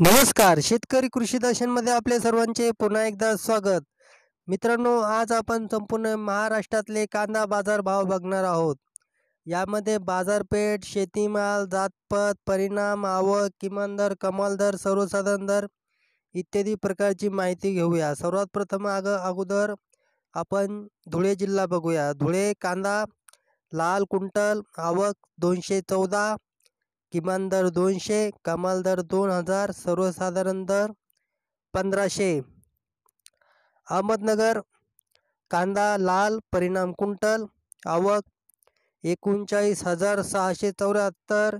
नमस्कार शेतकरी कृषी दर्शनमध्ये आपले सर्वांचे पुन्हा एकदा स्वागत मित्रांनो आज आपण संपूर्ण महाराष्ट्रातले कांदा बाजार भाव बघणार आहोत यामध्ये बाजारपेठ शेतीमाल जातपत परिणाम आवक किमान दर कमाल दर सर्वसाधारण दर इत्यादी प्रकारची माहिती घेऊया सर्वात प्रथम आग अगोदर आपण धुळे जिल्हा बघूया धुळे कांदा लाल कुंटल आवक दोनशे चौदा किमान दर दोनशे कमाल दर दोन हजार सर्वसाधारण दर पंधराशे अहमदनगर कांदा लाल परिणाम कुंटल आवक एकोणचाळीस हजार सहाशे चौऱ्याहत्तर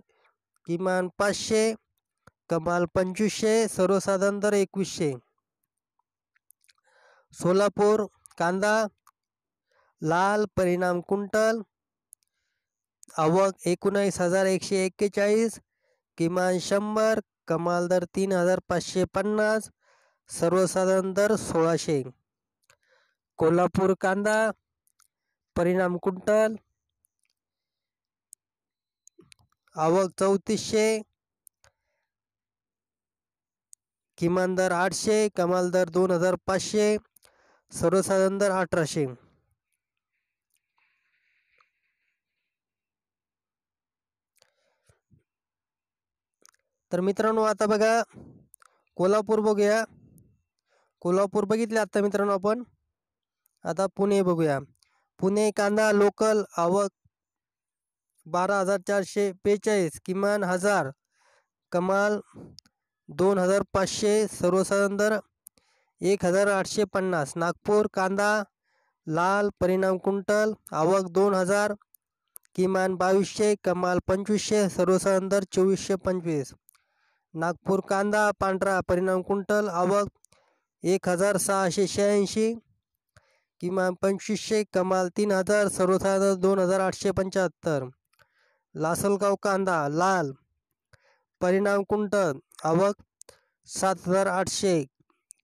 किमान पाचशे कमाल पंचवीसशे सर्वसाधारण दर एकवीसशे सोलापूर कांदा लाल परिणाम कुंटल आवक एकोणास हजार एकशे एक्केचाळीस किमान शंभर कमाल दर तीन हजार पाचशे पन्नास सर्वसाधारण दर सोळाशे कोल्हापूर कांदा परिणाम कुंटल आवक चौतीसशे किमान दर आठशे कमाल दर दोन हजार पाचशे सर्वसाधारण दर अठराशे तर मित्रांनो आता बघा कोल्हापूर बघूया कोल्हापूर बघितले आता मित्रांनो आपण आता पुणे बघूया पुणे कांदा लोकल आवक बारा हजार चारशे बेचाळीस किमान हजार कमाल दोन हजार पाचशे सर्वसाधारण एक हजार आठशे पन्नास नागपूर कांदा लाल परिणाम कुंटल आवक दोन हजार किमान बावीसशे कमाल पंचवीसशे सर्वसाधारण चोवीसशे पंचवीस नागपूर कांदा पांढरा परिणाम कुंटल आवक एक हजार सहाशे शहाऐंशी किमान पंचवीसशे कमाल तीन हजार सर्वसाधारण दोन हजार आठशे पंच्याहत्तर लासलगाव कांदा लाल परिणाम कुंटल आवक सात हजार आठशे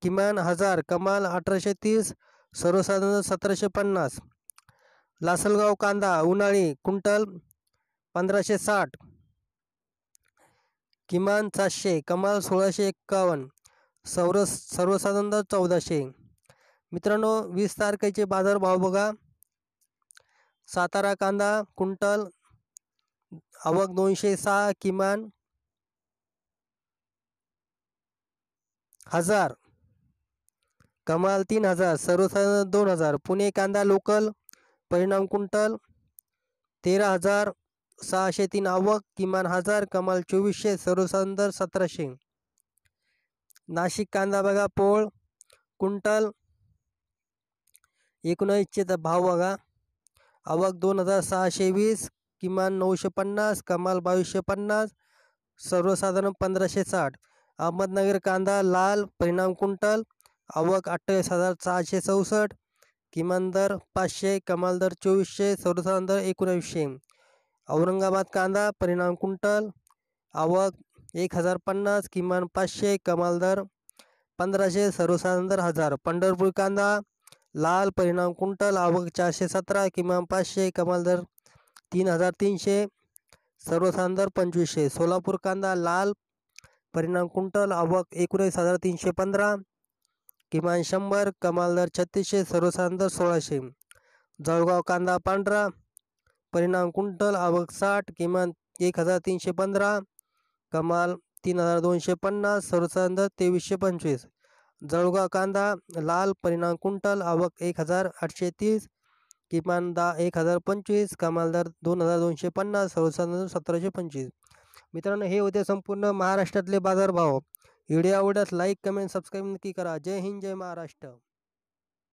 किमान हजार कमाल अठराशे तीस सर्वसाधारण सतराशे पन्नास लासलगाव कांदा उन्हाळी कुंटल पंधराशे साठ किमान सातशे कमाल सोळाशे एक्कावन्न सर्व सर्वसाधारणतः चौदाशे मित्रांनो वीस तारखेचे बाजार भाव बघा सातारा कांदा कुंटल आवक दोनशे सहा किमान हजार कमाल तीन हजार सर्वसाधारण दोन हजार पुणे कांदा लोकल परिणाम कुंटल तेरा हजार सहाशे तीन आवक किमान हजार कमाल चोवीसशे दर सतराशे नाशिक कांदा बघा पोळ कुंटल तर भाव बघा आवक दोन हजार सहाशे वीस किमान नऊशे पन्नास कमाल बावीसशे पन्नास सर्वसाधारण पंधराशे साठ अहमदनगर कांदा लाल परिणाम कुंटल आवक अठ्ठावीस हजार सहाशे चौसष्ट किमान दर पाचशे कमाल दर चोवीसशे सर्वसाधारण दर एकोणावीसशे औरंगाबाद कांदा परिणाम कुंटल आवक एक हजार पन्नास किमान पाचशे कमाल दर पंधराशे सर्वसाधारण हजार पंढरपूर कांदा लाल परिणाम कुंटल आवक चारशे सतरा किमान पाचशे कमाल दर तीन हजार तीनशे सर्वसाधारण पंचवीसशे सोलापूर कांदा लाल परिणाम कुंटल आवक एकोणीस हजार तीनशे पंधरा किमान शंभर कमाल दर छत्तीसशे सर्वसाधारण सोळाशे जळगाव कांदा पांढरा परिणाम कुंटल आवक साठ किमान एक हजार तीनशे पंधरा कमाल तीन हजार दोनशे पन्नास सर्वसाधारण तेवीसशे पंचवीस जळगाव कांदा लाल परिणाम कुंटल आवक एक हजार आठशे तीस किमान दहा एक हजार पंचवीस कमाल दर दोन हजार दोनशे पन्नास सरसंद सतराशे पंचवीस मित्रांनो हे होते संपूर्ण महाराष्ट्रातले बाजारभाव व्हिडिओ आवडत लाईक कमेंट सबस्क्राईब नक्की करा जय हिंद जय महाराष्ट्र